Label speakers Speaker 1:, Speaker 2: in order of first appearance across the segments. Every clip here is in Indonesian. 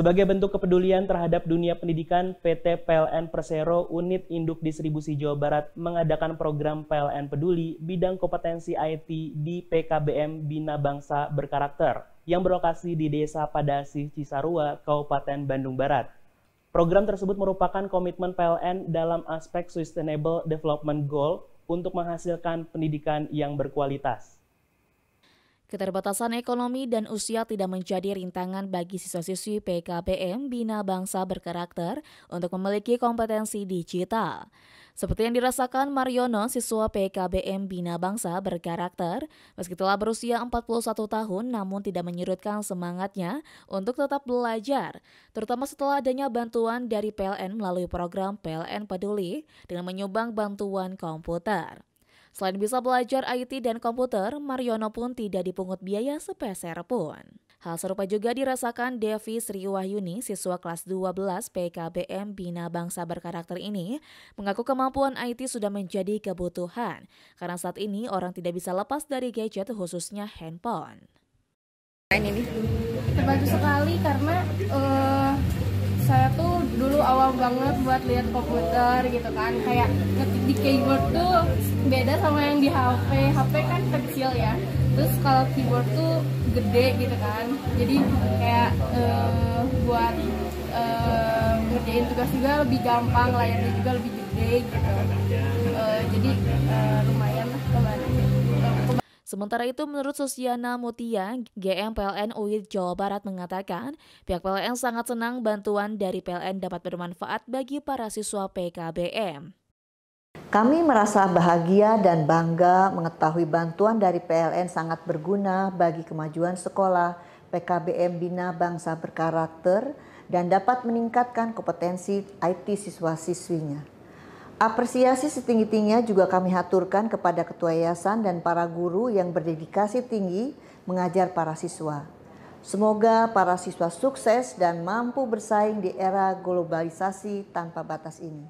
Speaker 1: Sebagai bentuk kepedulian terhadap dunia pendidikan, PT PLN Persero Unit Induk Distribusi Jawa Barat mengadakan program PLN Peduli Bidang Kompetensi IT di PKBM Bina Bangsa Berkarakter yang berlokasi di Desa Padasi Cisarua, Kabupaten Bandung Barat. Program tersebut merupakan komitmen PLN dalam aspek Sustainable Development Goal untuk menghasilkan pendidikan yang berkualitas.
Speaker 2: Keterbatasan ekonomi dan usia tidak menjadi rintangan bagi siswa-siswi PKBM Bina Bangsa Berkarakter untuk memiliki kompetensi digital. Seperti yang dirasakan Mariono, siswa PKBM Bina Bangsa Berkarakter, meski telah berusia 41 tahun namun tidak menyurutkan semangatnya untuk tetap belajar, terutama setelah adanya bantuan dari PLN melalui program PLN Peduli dengan menyumbang bantuan komputer. Selain bisa belajar IT dan komputer, Mariono pun tidak dipungut biaya sepeser pun. Hal serupa juga dirasakan Devi Sri Wahyuni, siswa kelas 12 PKBM Bina Bangsa Berkarakter ini, mengaku kemampuan IT sudah menjadi kebutuhan, karena saat ini orang tidak bisa lepas dari gadget khususnya handphone. Ini terbantu
Speaker 3: sekali karena banget buat lihat komputer gitu kan kayak ketik di keyboard tuh beda sama yang di HP HP kan kecil ya terus kalau keyboard tuh gede gitu kan jadi kayak uh, buat uh, ngerjain tugas juga lebih gampang layarnya juga lebih gede gitu uh, jadi uh, lumayan
Speaker 2: Sementara itu menurut Susiana Mutia, GM PLN UI Jawa Barat mengatakan pihak PLN sangat senang bantuan dari PLN dapat bermanfaat bagi para siswa PKBM.
Speaker 4: Kami merasa bahagia dan bangga mengetahui bantuan dari PLN sangat berguna bagi kemajuan sekolah PKBM Bina Bangsa Berkarakter dan dapat meningkatkan kompetensi IT siswa-siswinya. Apresiasi setinggi-tingginya juga kami haturkan kepada ketua yayasan dan para guru yang berdedikasi tinggi mengajar para siswa. Semoga para siswa sukses dan mampu bersaing di era globalisasi tanpa batas ini.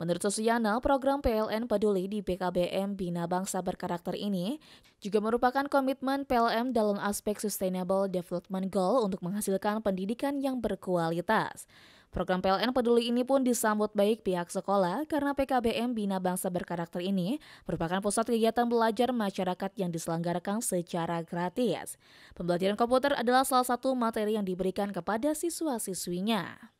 Speaker 2: Menurut Susiana, program PLN Peduli di PKBM Bina Bangsa Berkarakter ini juga merupakan komitmen PLN dalam aspek Sustainable Development Goal untuk menghasilkan pendidikan yang berkualitas. Program PLN Peduli ini pun disambut baik pihak sekolah karena PKBM Bina Bangsa Berkarakter ini merupakan pusat kegiatan belajar masyarakat yang diselenggarakan secara gratis. Pembelajaran komputer adalah salah satu materi yang diberikan
Speaker 4: kepada siswa-siswinya.